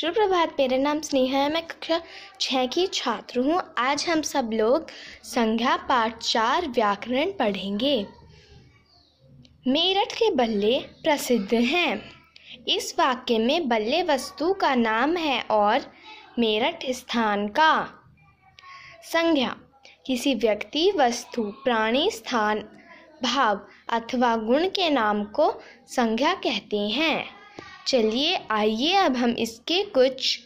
सुप्रभात मेरा नाम स्नेहा है मैं कक्षा छः की छात्र हूँ आज हम सब लोग संज्ञा पाठ चार व्याकरण पढ़ेंगे मेरठ के बल्ले प्रसिद्ध हैं इस वाक्य में बल्ले वस्तु का नाम है और मेरठ स्थान का संज्ञा किसी व्यक्ति वस्तु प्राणी स्थान भाव अथवा गुण के नाम को संज्ञा कहते हैं चलिए आइए अब हम इसके कुछ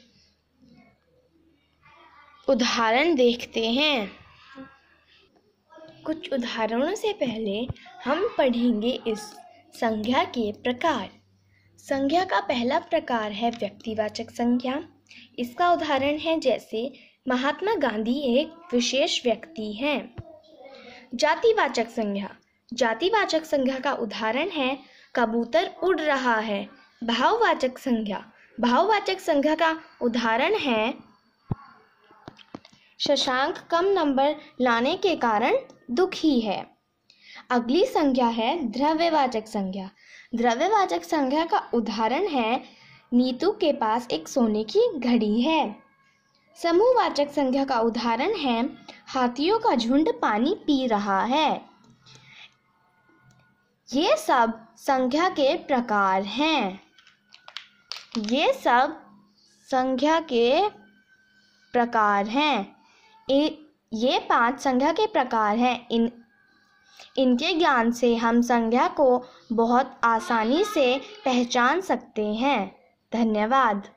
उदाहरण देखते हैं कुछ उदाहरणों से पहले हम पढ़ेंगे इस संज्ञा के प्रकार संज्ञा का पहला प्रकार है व्यक्तिवाचक संज्ञा इसका उदाहरण है जैसे महात्मा गांधी एक विशेष व्यक्ति हैं जातिवाचक संज्ञा जातिवाचक संज्ञा का उदाहरण है कबूतर उड़ रहा है भाववाचक संज्ञा भाववाचक संज्ञा का उदाहरण है शशांक कम नंबर लाने के कारण दुखी है अगली संज्ञा है द्रव्यवाचक संज्ञा द्रव्यवाचक संज्ञा का उदाहरण है नीतू के पास एक सोने की घड़ी है समूहवाचक संज्ञा का उदाहरण है हाथियों का झुंड पानी पी रहा है ये सब संख्या के प्रकार हैं ये सब संख्या के प्रकार हैं ये पांच संख्या के प्रकार हैं इन इनके ज्ञान से हम संज्ञा को बहुत आसानी से पहचान सकते हैं धन्यवाद